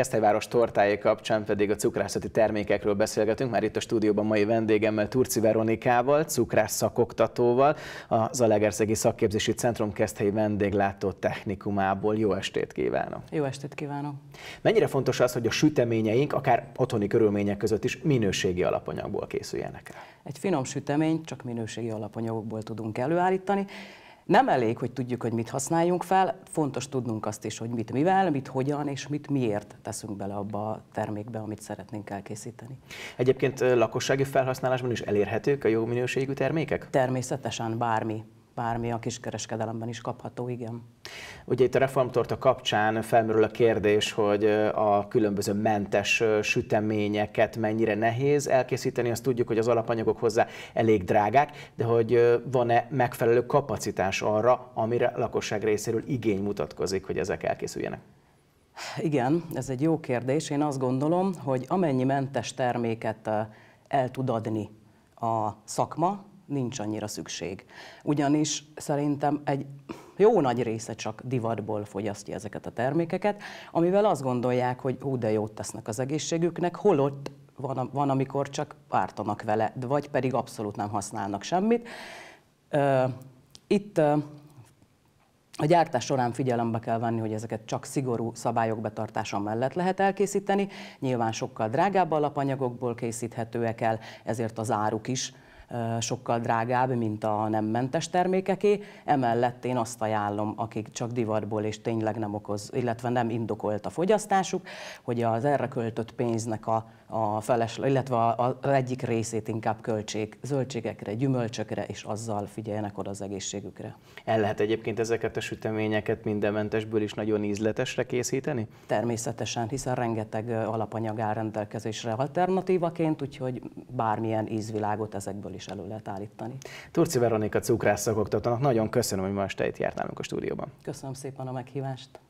Kesztelyváros tortáé kapcsán pedig a cukrászati termékekről beszélgetünk, már itt a stúdióban mai vendégemmel, Turci Veronikával, cukrász szakoktatóval, a Zalegerszegi Szakképzési Centrum Keszthelyi vendéglátó technikumából. Jó estét kívánok! Jó estét kívánok! Mennyire fontos az, hogy a süteményeink, akár otthoni körülmények között is minőségi alapanyagból készüljenek el? Egy finom sütemény csak minőségi alapanyagokból tudunk előállítani, nem elég, hogy tudjuk, hogy mit használjunk fel, fontos tudnunk azt is, hogy mit mivel, mit hogyan és mit miért teszünk bele abba a termékbe, amit szeretnénk elkészíteni. Egyébként lakossági felhasználásban is elérhetők a jó minőségű termékek? Természetesen bármi bármi a kiskereskedelemben is kapható, igen. Ugye itt a reformtorta kapcsán felmerül a kérdés, hogy a különböző mentes süteményeket mennyire nehéz elkészíteni, azt tudjuk, hogy az alapanyagok hozzá elég drágák, de hogy van-e megfelelő kapacitás arra, amire a lakosság részéről igény mutatkozik, hogy ezek elkészüljenek? Igen, ez egy jó kérdés. Én azt gondolom, hogy amennyi mentes terméket el tud adni a szakma, nincs annyira szükség. Ugyanis szerintem egy jó nagy része csak divatból fogyasztja ezeket a termékeket, amivel azt gondolják, hogy hú, de jót tesznek az egészségüknek, holott van, van amikor csak ártanak vele, vagy pedig abszolút nem használnak semmit. Itt a gyártás során figyelembe kell venni, hogy ezeket csak szigorú szabályok betartása mellett lehet elkészíteni. Nyilván sokkal drágább alapanyagokból készíthetőek el, ezért az áruk is sokkal drágább, mint a nem mentes termékeké. Emellett én azt ajánlom, akik csak divatból és tényleg nem okoz, illetve nem indokolt a fogyasztásuk, hogy az erre költött pénznek a, a feles, illetve az egyik részét inkább költség zöldségekre, gyümölcsökre, és azzal figyeljenek oda az egészségükre. El lehet egyébként ezeket a süteményeket mindenmentesből is nagyon ízletesre készíteni? Természetesen, hiszen rengeteg alapanyag áll rendelkezésre alternatívaként, úgyhogy bármilyen ízvilágot ezekből is is elő lehet állítani. Turci Veronika cukrászak nagyon köszönöm, hogy ma este itt jártál a stúdióban. Köszönöm szépen a meghívást.